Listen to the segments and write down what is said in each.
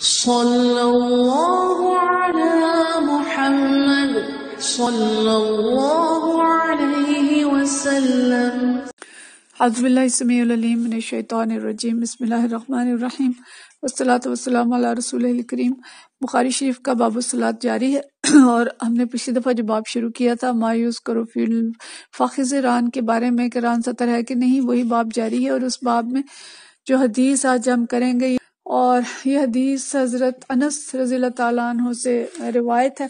वसलात रसूल करीम बुखारी शरीफ का बाबू सलात जारी है और हमने पिछली दफ़ा जो बाब शुरू किया था मायूस करो फिर फ़ाखिज़ रान के बारे में रान सतर है कि नहीं वही बाब जारी है और उस बाब में जो हदीस आज हम करेंगे और यह हदीस हज़रत अनस रजील तु से रिवायत है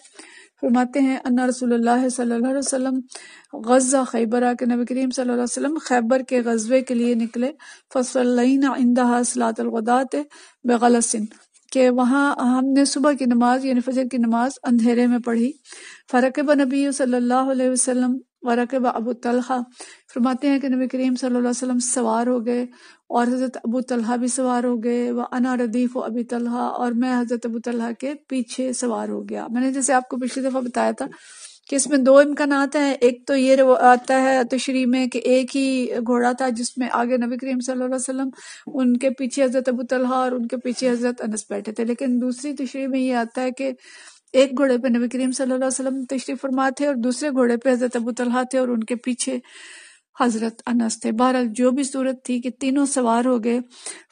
फरमाते हैं अन्ना रसूल सल्लल्लाहु गज़ा खैबर के नबी करीम सल्लल्लाहु खैबर के गज़बे के लिए निकले फसल इंदा बेगलसिन के वहाँ हमने सुबह की नमाज़ यानी फजर की नमाज़ अंधेरे में पढ़ी फ़रकब नबी सल्लल्लाहु अलैहि वसल्लम वरकब अबू तलहा फरमाते हैं कि नबी करीम वसल्लम सवार हो गए और हज़रत अबू तलहा भी सवार हो गए व अना रदीफ़ अबी तलहा और मैं हज़रत अबू तलहा के पीछे सवार हो गया मैंने जैसे आपको पिछली दफ़ा बताया था कि इसमें दो इम्कान हैं एक तो ये आता है तशरी में कि एक ही घोड़ा था जिसमें आगे नबी करीम सल्लल्लाहु अलैहि उनके पीछे हज़रत अबू तलहा और उनके पीछे हज़रत अनस बैठे थे लेकिन दूसरी तशरी में ये आता है कि एक घोड़े पे नबी करीम सल्लल्लाहु वसल्लम तशरीफ फरमा थे और दूसरे घोड़े पे हज़रत अबू तलहा थे और उनके पीछे हज़रत अनस थे बहरहाल जो भी सूरत थी कि तीनों सवार हो गए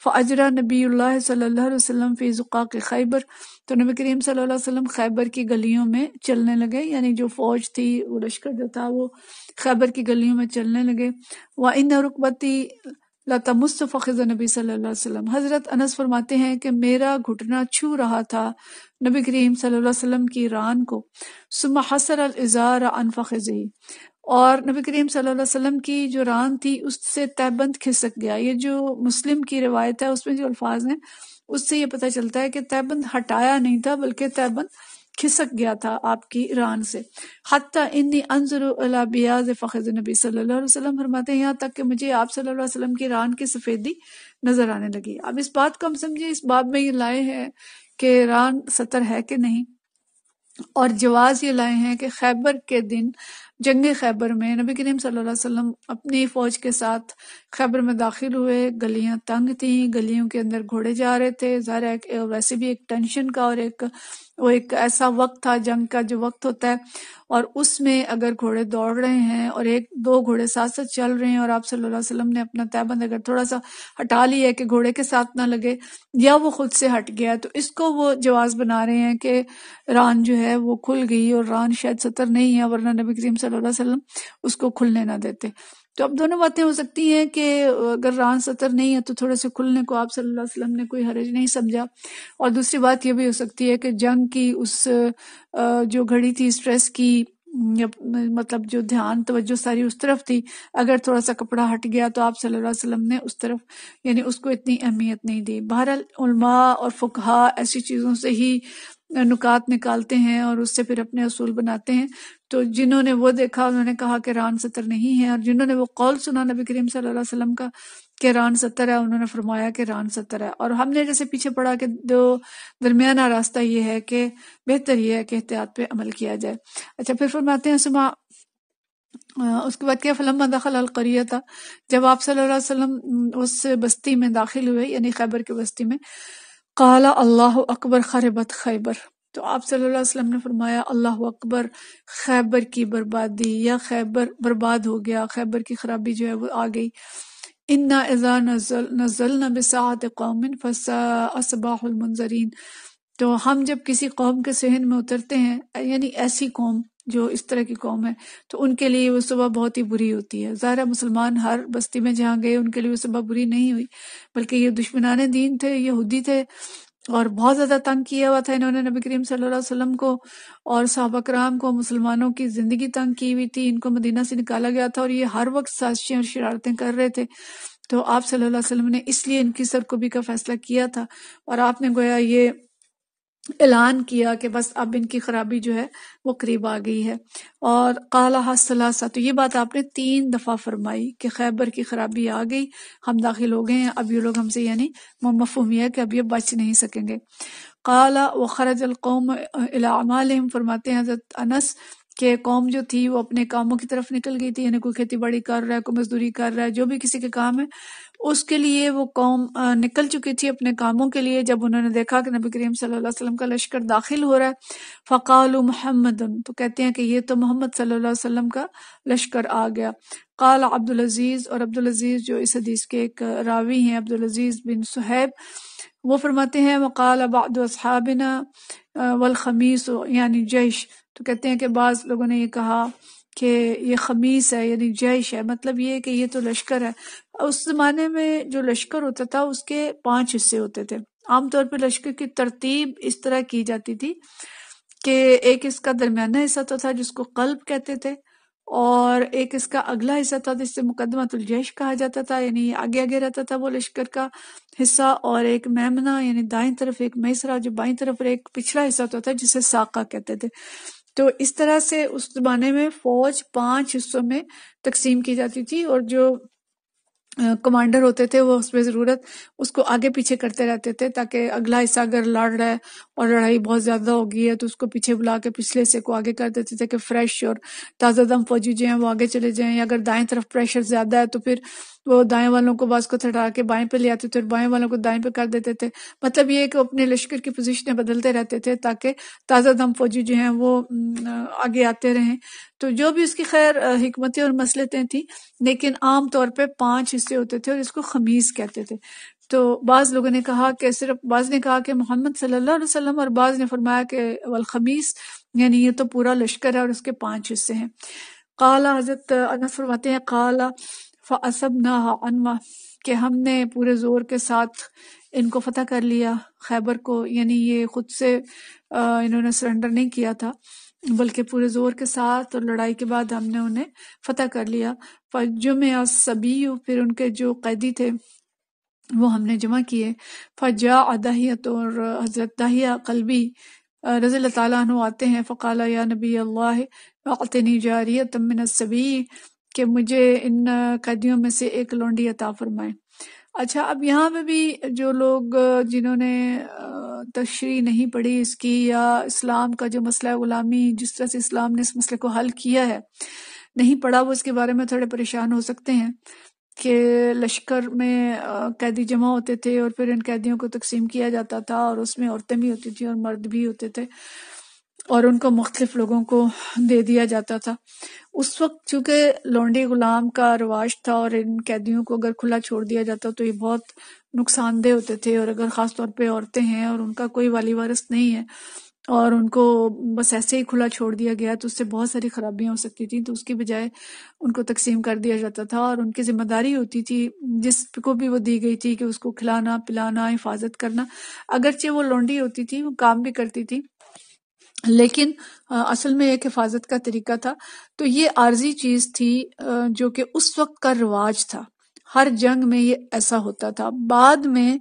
फ़ाजरा नबी सल्लाम फ़ीज़ुका के खैबर तो नबी करीम सल्लल्लाहु वसल्लम खैबर की गलियों में चलने लगे यानी जो फ़ौज थी वो लश्कर जो था वो खैबर की गलियों में चलने लगे व इन रुकबती लता हज़रत अनस फरमाते हैं कि मेरा घुटना छू रहा था नबी करीम सल्लल्लाहु की रान को सुम हसर अलज़ार अनफ़ा ख़ज़ी और नबी करीम सल्लल्लाहु की जो रान थी उससे तयबंद खिसक गया ये जो मुस्लिम की रिवायत है उसमें जो अल्फाज हैं उससे ये पता चलता है कि तयबंद हटाया नहीं था बल्कि तयबंद खिसक गया था आपकी रान से हती इन्नी अंजर बियाज फ़खर नबी सल्लल्लाहु अलैहि वसल्लम फरमाते हैं यहाँ तक कि मुझे आप सल्लल्लाहु अलैहि वसल्लम की रान की सफ़ेदी नज़र आने लगी अब इस बात को हम समझे इस बात में ये लाए हैं कि रान सतर है कि नहीं और जवाज़ ये लाए हैं कि खैबर के दिन जंग खैबर में नबी करीम सल्लल्लाहु अलैहि वसल्लम अपनी फ़ौज के साथ खैबर में दाखिल हुए गलियां तंग थी गलियों के अंदर घोड़े जा रहे थे जरा वैसे भी एक टेंशन का और एक वो एक ऐसा वक्त था जंग का जो वक्त होता है और उसमें अगर घोड़े दौड़ रहे हैं और एक दो घोड़े साथ साथ चल रहे हैं और आप सल्लल्लाहु अलैहि वसल्लम ने अपना तयबंद अगर थोड़ा सा हटा लिया कि घोड़े के साथ ना लगे या वो खुद से हट गया तो इसको वो जवाब बना रहे हैं कि रान जो है वो खुल गई और रान शायद सतर नहीं है वरना नबी करीम सल्लल्लाहु अलैहि वसल्लम उसको खुलने ना देते तो अब दोनों बातें हो सकती हैं कि अगर रान सतर नहीं है तो थोड़े से खुलने को आप सल्लल्लाहु अलैहि वसल्लम ने कोई हरज नहीं समझा और दूसरी बात यह भी हो सकती है कि जंग की उस जो घड़ी थी स्ट्रेस की मतलब जो ध्यान तवज्जो सारी उस तरफ थी अगर थोड़ा सा कपड़ा हट गया तो आप सल्लल्लाहु अलैहि वसल्लम ने उस तरफ यानी उसको इतनी अहमियत नहीं दी बहरहाल उलमा और फुकहा ऐसी चीज़ों से ही नुकात निकालते हैं और उससे फिर अपने असूल बनाते हैं तो जिन्होंने वो देखा उन्होंने कहा कि रान सतर नहीं है और जिन्होंने वो कौल सुना नबी करीम सल्लल्लाहु अलैहि वसल्लम का कि रान सत्तर है उन्होंने फरमाया कि रान सत्तर है और हमने जैसे पीछे पढ़ा कि दो दरमियाना रास्ता ये है कि बेहतर यह है कि एहतियात पे अमल किया जाए अच्छा फिर फरमाते हैं सुमा उसके बाद क्या फलम दखल अलकरिया था जब आप सल्लल्लाहु अलैहि वसल्लम उस बस्ती में दाखिल हुए यानी खैबर की बस्ती में काला अल्लाह अकबर खरबत खैबर तो आप सल्लल्लाहु अलैहि वसल्लम ने फरमाया अल्लाह अकबर खैबर की बर्बादी या खैबर बर्बाद हो गया खैबर की खराबी जो है वो आ गई इन्ना इज़ा नजल नजल न नबिसात कौमिन फसबाहमनजरीन तो हम जब किसी कौम के सहन में उतरते हैं यानी ऐसी कौम जो इस तरह की कौम है तो उनके लिए वो सुबह बहुत ही बुरी होती है ज़ाहिर मुसलमान हर बस्ती में जहाँ गए उनके लिए वो सुबह बुरी नहीं हुई बल्कि ये दुश्मनान दीन थे ये यहूदी थे और बहुत ज़्यादा तंग किया हुआ था इन्होंने नबी करीम सल्लल्लाहु अलैहि वसल्लम को और साहबा कराम को मुसलमानों की ज़िंदगी तंग की हुई थी इनको मदीना से निकाला गया था और ये हर वक्त साजिशें और शरारतें कर रहे थे तो आप सल्लल्लाहु अलैहि वसल्लम ने इसलिए इनकी सरकबी का फैसला किया था और आपने गोया ये ऐलान किया कि बस अब इनकी खराबी जो है वो करीब आ गई है और काला हसला तो ये बात आपने तीन दफ़ा फरमाई कि खैबर की खराबी आ गई हम दाखिल हो गए हैं अब ये लोग हमसे यानी मफहूम है कि अब ये बच नहीं सकेंगे काला व खरज अलकौम अलामालम फरमाते हैं हजरत अनस के कौम जो थी वो अपने कामों की तरफ निकल गई थी यानी कोई खेती बाड़ी कर रहा है कोई मजदूरी कर रहा है जो भी किसी के काम है उसके लिए वो कौम निकल चुकी थी अपने कामों के लिए जब उन्होंने देखा कि नबी करीम सल्लल्लाहु अलैहि वसल्लम का लश्कर दाखिल हो रहा है फ़काल मोहम्मद तो कहते हैं कि ये तो मोहम्मद सल्लल्लाहु अलैहि वसल्लम का लश्कर आ गया काल अब्दुल अजीज़ और अब्दुल अजीज़ जो इस हदीस के एक रावी हैं अब्दुल अजीज़ बिन सुहैब वो फरमाते हैं वकाल अबादबिना वलखमीस यानी जैश तो कहते हैं कि बाज़ लोगों ने यह कहा कि ये खमीस है यानी जैश है मतलब ये कि ये तो लश्कर है उस ज़माने में जो लश्कर होता था उसके पांच हिस्से होते थे आमतौर पर लश्कर की तरतीब इस तरह की जाती थी कि एक इसका दरमियाना हिस्सा तो था जिसको कल्ब कहते थे और एक इसका अगला हिस्सा था जिससे मुकदमा जैश कहा जाता था यानी आगे आगे रहता था वो लश्कर का हिस्सा और एक मेमना यानी दाएं तरफ एक मैसरा जो बाई तरफ एक पिछला हिस्सा होता था जिसे साका कहते थे तो इस तरह से उस जमाने में फौज पांच हिस्सों में तकसीम की जाती थी और जो कमांडर होते थे वो उसमें ज़रूरत उसको आगे पीछे करते रहते थे ताकि अगला हिस्सा अगर लड़ रहा है और लड़ाई बहुत ज़्यादा हो गई है तो उसको पीछे बुला के पिछले हिस्से को आगे कर देते थे कि फ्रेश और ताज़ा दम फौजी जो हैं वो आगे चले जाए या अगर दाएं तरफ प्रेशर ज़्यादा है तो फिर वो दाएं वालों को बस को थटा के बाएं पे ले आते थे और बाएं वालों को दाएं पे कर देते थे मतलब ये कि अपने लश्कर की पोजीशनें बदलते रहते थे ताकि ताज़ा दम फौजी जो हैं वो आगे आते रहें तो जो भी उसकी खैर हमतें और मसलतें थी लेकिन आम तौर पर पांच हिस्से होते थे और इसको खमीज कहते थे तो बाज़ लोगों ने कहा कि सिर्फ बाज़ ने कहा कि मोहम्मद सल्लल्लाहु अलैहि वसल्लम और बाज़ ने फरमाया कि अवल खमीस यानी ये तो पूरा लश्कर है और उसके पांच हिस्से हैं काला हजरत अनस फरमाते हैं काला फ़सब ना अनमा कि हमने पूरे ज़ोर के साथ इनको फतेह कर लिया खैबर को यानी ये ख़ुद से इन्होंने सरेंडर नहीं किया था बल्कि पूरे ज़ोर के साथ और लड़ाई के बाद हमने उन्हें फतेह कर लिया पर जुमे और सबी फिर उनके जो कैदी थे वो हमने जमा किए फजा अदाहियत और हज़रत दाहिया कलबी रजील तु आते हैं फ़काल या नबी अल्लाह है जारियत मिनसबी कि मुझे इन कैदियों में से एक लौंडी अता फरमाए अच्छा अब यहाँ पे भी जो लोग जिन्होंने तशरी नहीं पढ़ी इसकी या इस्लाम का जो मसला ग़ुलामी जिस तरह से इस्लाम ने इस मसले को हल किया है नहीं पढ़ा वो इसके बारे में थोड़े परेशान हो सकते हैं के लश्कर में कैदी जमा होते थे और फिर इन कैदियों को तकसीम किया जाता था और उसमें औरतें भी होती थी और मर्द भी होते थे और उनको मुख्तलिफ लोगों को दे दिया जाता था उस वक्त चूंकि लौंडे गुलाम का रवाज था और इन कैदियों को अगर खुला छोड़ दिया जाता तो ये बहुत नुकसानदेह होते थे और अगर ख़ास तौर औरतें हैं और उनका कोई वाली वारस नहीं है और उनको बस ऐसे ही खुला छोड़ दिया गया तो उससे बहुत सारी खराबियां हो सकती थी तो उसकी बजाय उनको तकसीम कर दिया जाता था और उनकी जिम्मेदारी होती थी जिस को भी वो दी गई थी कि उसको खिलाना पिलाना हिफाजत करना अगरचे वो लौंडी होती थी वो काम भी करती थी लेकिन आ, असल में एक हिफाजत का तरीका था तो ये आर्जी चीज़ थी आ, जो कि उस वक्त का रिवाज था हर जंग में ये ऐसा होता था बाद में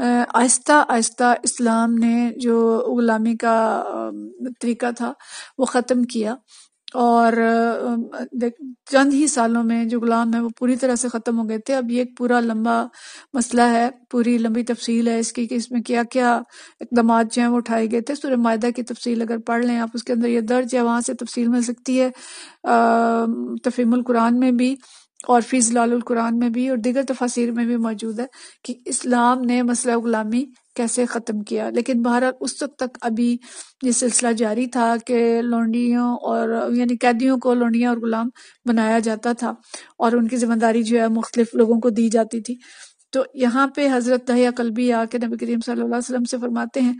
आहिस्ता आहिस्ता इस्लाम ने जो गुलामी का तरीका था वो ख़त्म किया और चंद ही सालों में जो गुलाम है वो पूरी तरह से ख़त्म हो गए थे अब ये एक पूरा लंबा मसला है पूरी लंबी तफसील है इसकी कि इसमें क्या क्या इकदाम जो हैं वो उठाए गए थे सूर्य माहा की तफसील अगर पढ़ लें आप उसके अंदर ये दर्ज है वहाँ से तफसील मिल सकती है तफीमुल कुरान में भी और फिर जलाल ज़लालुल-क़ुरान में भी और दिगर तफासिर में भी मौजूद है कि इस्लाम ने मसला ग़ुलामी कैसे ख़त्म किया लेकिन बहरहाल उस वक्त तक अभी ये सिलसिला जारी था कि लौंडियों और यानी कैदियों को लौंडियाँ और ग़ुलाम बनाया जाता था और उनकी ज़िम्मेदारी जो है मुख्तलिफ लोगों को दी जाती थी तो यहाँ पे हज़रत दहिया कलबी आके नबी करीम सल्लम से फरमाते हैं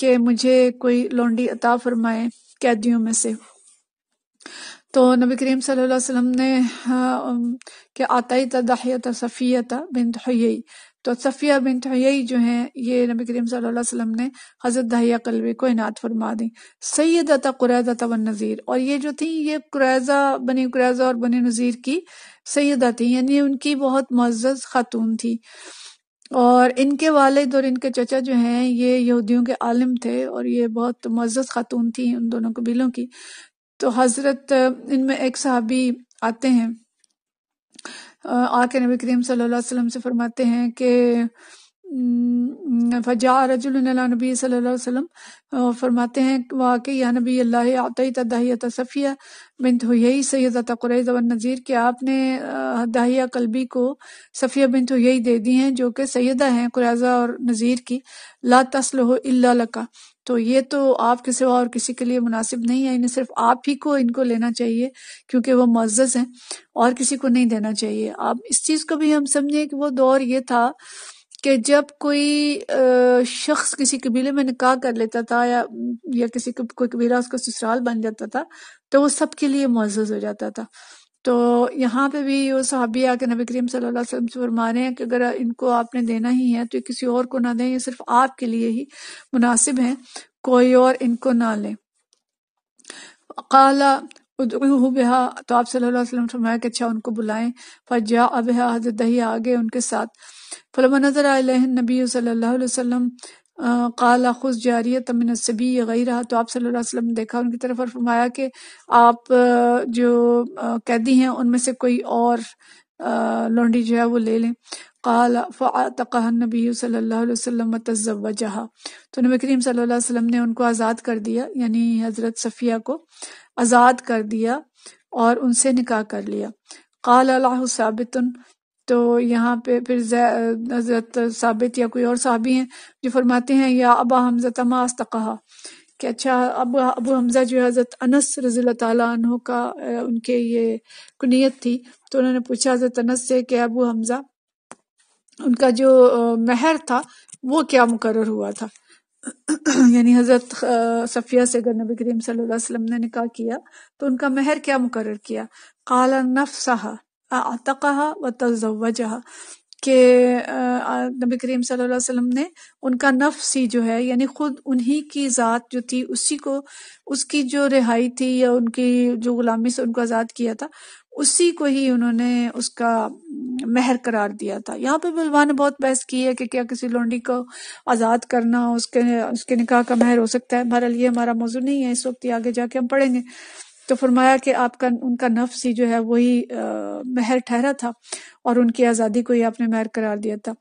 कि मुझे कोई लौंडी अता फरमाए कैदियों में से तो नबी करीम सल्लल्लाहु अलैहि वसल्लम ने हाँ, के आता ही तदाहियत सफ़ियत बिन हई तो सफ़िया बिन हई जो हैं ये नबी करीम सल्लल्लाहु अलैहि वसल्लम ने हज़रत दहिया कलवे को इनात फरमा दी सैदता कुरैजा तवन नज़ीर और ये जो थी ये कुरैजा बनी कुरैजा और बनी नज़ीर की सैदा थी यानी उनकी बहुत मज्ज़ खातून थी और इनके वालद और इनके चचा जो हैं ये यहूदियों के आलिम थे और ये बहुत मज़्ज खातून थी उन दोनों कबीलों की तो हज़रत इनमें एक सहाबी आते हैं आके नबी करीम सल्लल्लाहु अलैहि वसल्लम से फरमाते हैं कि फ़जा रजुलनबी नबी अलैहि फरमाते हैं वाकई या नबी अल्लाह आतई तदाहिया सफ़िया बिनत हुई सैदत कुरैद नज़ीर के आपने दाहिया कलबी को सफ़िया तो हुई दे दी हैं जो कि सैदा हैं कुरैजा और नज़ीर की ला तस्ल हो लका तो ये तो आपके सिवा और किसी के लिए मुनासिब नहीं है इन्हें सिर्फ आप ही को इनको लेना चाहिए क्योंकि वो मज्ज़ हैं और किसी को नहीं देना चाहिए आप इस चीज़ को भी हम समझें कि वो दौर ये था कि जब कोई शख्स किसी कबीले में निकाह कर लेता था या या किसी कोई कबीला उसका ससुराल बन जाता था तो वो सबके लिए मुआज़ हो जाता था तो यहाँ पे भी वो सहाबी आके नबी करीम सल्लल्लाहु अलैहि वसल्लम से फरमा रहे हैं कि अगर इनको आपने देना ही है तो किसी और को ना दें ये सिर्फ आपके लिए ही मुनासिब है कोई और इनको ना लें उदू बेहा तो आप सल्लल्लाहु फरमाया कि अच्छा उनको बुलाएं फजा अबहा हजरत दही आ गए उनके साथ फलम नजर नबी सल्लल्लाहु अलैहि वसल्लम काला खुश जारिया तमिन सभी गई रहा तो आप सल्लल्लाहु अलैहि वसल्लम देखा उनकी तरफ और फरमाया कि आप जो कैदी हैं उनमें से कोई और लौंडी जो है वो ले लें काला फ़ातक़ा नबी सल्लल्लाहु अलैहि वसल्लम तज़वजहा तो नबी करीम सल्लल्लाहु अलैहि वसल्लम ने उनको आज़ाद कर दिया यानी हज़रत सफ़िया को आज़ाद कर दिया और उनसे निकाह कर लिया काल अल्लाह साबितन तो यहाँ पे फिर हज़रत साबित या कोई और साहबी हैं जो फरमाते हैं या अबा हमजा तमास तकहा कि अच्छा अब अबू हमज़ा जो है हज़रत अनस रज़ी तहों का उनके ये कुनीत थी तो उन्होंने पूछा हज़रत अनस से कि अबू हमज़ा उनका जो महर था वो क्या मुकर हुआ था यानी हज़रत सफ़िया से अगर नबी करीम सल्लल्लाहु ने निकाह किया तो उनका महर क्या मुकर किया काला नफ आतकहा व तजवजहा के नबी करीम सल्लल्लाहु वसल्लम ने उनका नफ सी जो है यानी ख़ुद उन्हीं की ज़ात जो थी उसी को उसकी जो रिहाई थी या उनकी जो ग़ुलामी से उनको आज़ाद किया था उसी को ही उन्होंने उसका महर करार दिया था यहाँ पे बुलवा ने बहुत बहस की है कि क्या किसी लोंडी को आज़ाद करना उसके उसके निकाह का महर हो सकता है बहरहाल ये हमारा मौजू नहीं है इस वक्त ये आगे जाके हम पढ़ेंगे तो फरमाया कि आपका उनका नफ्स ही जो है वही महर ठहरा था और उनकी आज़ादी को ही आपने महर करार दिया था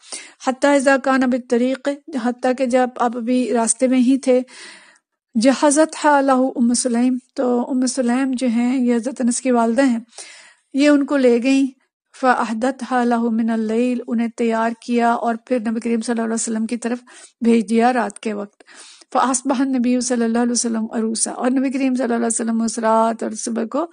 हती इज़ा कान अब तरीक़ हती के जब आप अभी रास्ते में ही थे जहाज़त है अल्लाह उम सलेम तो उम सलेम जो है ये हज़रत अनस की वालदा हैं ये उनको ले गई फहदत हालामिनल उन्हें तैयार किया और फिर नबी करीम सल्लल्लाहु की तरफ भेज दिया रात के वक्त फ़ासबहन नबी सल्लल्लाहु अरूसा और नबी करीम सल्लल्लाहु उस रात और सुबह को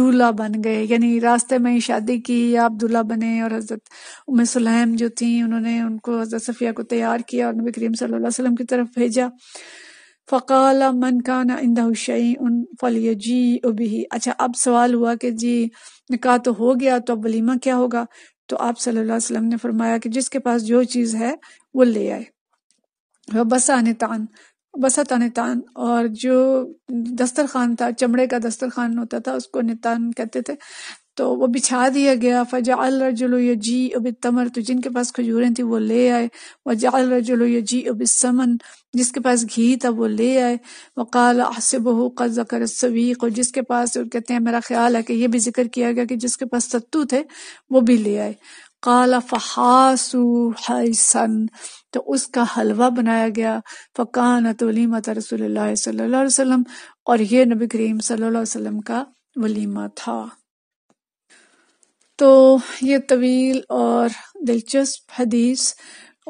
दूल्हा बन गए यानी रास्ते में ही शादी की आप दूल्हा बने और हज़रत उम सलैम जो थी उन्होंने उनको हज़रत सफ़िया को तैयार किया और नबी करीम सल्लल्लाहु की तरफ भेजा फ़काल मन का ना हुशई उन जी उबी अच्छा अब सवाल हुआ कि जी निकाह तो हो गया तो अब वलीमा क्या होगा तो आप सल्लल्लाहु अलैहि वसल्लम ने फरमाया कि जिसके पास जो चीज़ है वो ले आए वह बसा तान बसा तान और जो दस्तर खान था चमड़े का दस्तर खान होता था उसको नितान कहते थे तो वो बिछा दिया गया फजा अल रजुलो जी अब तमर तो जिनके पास खजूरें थी वो ले आए वजा अल रजुलो जी अब समन जिसके पास घी था वो ले आए वकाल आसिब हो कर्ज कर सवीक और जिसके पास और कहते हैं मेरा ख्याल है कि ये भी जिक्र किया गया कि जिसके पास सत्तू थे वो भी ले आए काला फहासन तो उसका हलवा बनाया गया फ़कान तलीमत रसोल्ला सल्ला वसम और ये नबी करीम सल्ला का वलीमा था तो ये तवील और दिलचस्प हदीस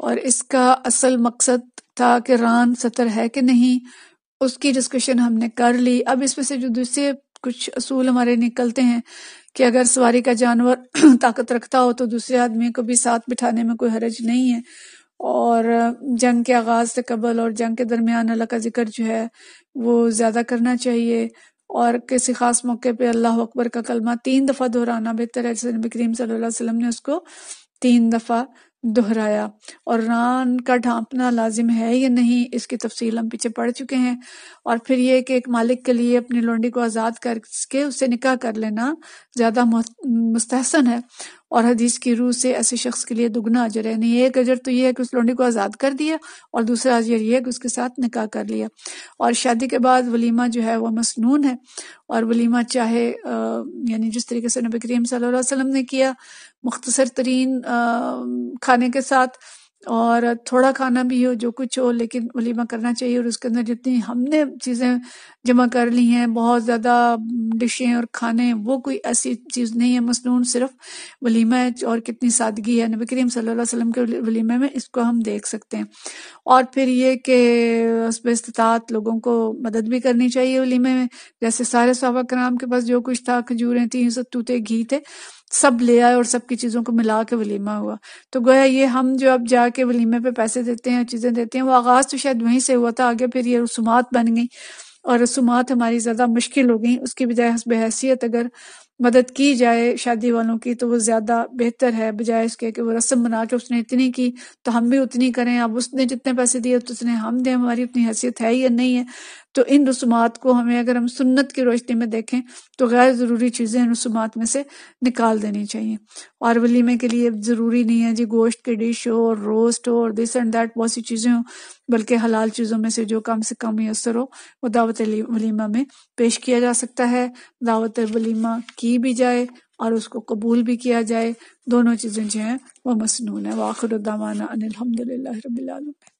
और इसका असल मकसद था कि रान सतर है कि नहीं उसकी डिस्कशन हमने कर ली अब इसमें से जो दूसरे कुछ असूल हमारे निकलते हैं कि अगर सवारी का जानवर ताकत रखता हो तो दूसरे आदमी को भी साथ बिठाने में कोई हरज नहीं है और जंग के आगाज से कबल और जंग के दरमियान अल्लाह का जिक्र जो है वो ज़्यादा करना चाहिए और किसी खास मौके पे अल्लाह अकबर का कलमा तीन दफ़ा दोहराना बेहतर है जैसे नबी करीम सल्लल्लाहु अलैहि वसल्लम ने उसको तीन दफ़ा दोहराया और रान का ढांपना लाजिम है या नहीं इसकी तफसील हम पीछे पड़ चुके हैं और फिर ये कि एक मालिक के लिए अपनी लोंडी को आज़ाद करके उससे निकाह कर लेना ज़्यादा मुस्तहसन है और हदीस की रूह से ऐसे शख्स के लिए दुगना अजर है नहीं एक अजर तो यह है कि उस लौंडे को आज़ाद कर दिया और दूसरा अजर यह है कि उसके साथ निकाह कर लिया और शादी के बाद वलीमा जो है वह मसनून है और वलीमा चाहे यानी जिस तरीके से नबी करीम सल अलैहि ने किया मुख्तसर तरीन खाने के साथ और थोड़ा खाना भी हो जो कुछ हो लेकिन वलीमा करना चाहिए और उसके अंदर जितनी हमने चीज़ें जमा कर ली हैं बहुत ज़्यादा डिशें और खाने वो कोई ऐसी चीज़ नहीं है मसनून सिर्फ वलीमा है और कितनी सादगी है नबी करीम सल्लल्लाहु अलैहि वसल्लम के वलीमे में इसको हम देख सकते हैं और फिर ये कि उसमें इस्तात लोगों को मदद भी करनी चाहिए वलीमे में जैसे सारे सहाबा कराम के पास जो कुछ था खजूरें थी सत्तू घी थे सब ले आए और सबकी चीज़ों को मिला के वलीमा हुआ तो गोया ये हम जो अब जाके वलीमे पे पैसे देते हैं चीज़ें देते हैं वो आगाज़ तो शायद वहीं से हुआ था आगे फिर ये रसूमात बन गई और रसूमात हमारी ज़्यादा मुश्किल हो गई उसकी बजाय हसब हैसियत अगर मदद की जाए शादी वालों की तो वो ज़्यादा बेहतर है बजाय इसके कि वो रस्म बना के उसने इतनी की तो हम भी उतनी करें अब उसने जितने पैसे दिए तो उसने हम दें हमारी उतनी हैसियत है या नहीं है तो इन रसूमात को हमें अगर हम सुन्नत की रोशनी में देखें तो गैर ज़रूरी चीज़ें इन रसूमात में से निकाल देनी चाहिए और वलीमे के लिए ज़रूरी नहीं है जी गोश्त की डिश हो और रोस्ट हो और दिस एंड दैट बहुत सी चीज़ें हो बल्कि हलाल चीज़ों में से जो कम से कम मैसर हो वो दावत वलीमा में पेश किया जा सकता है दावत वलीमा की भी जाए और उसको कबूल भी किया जाए दोनों चीज़ें जो हैं वह मसनून है वाखिर दामाना अनिलहमदिल्ला रबीआलम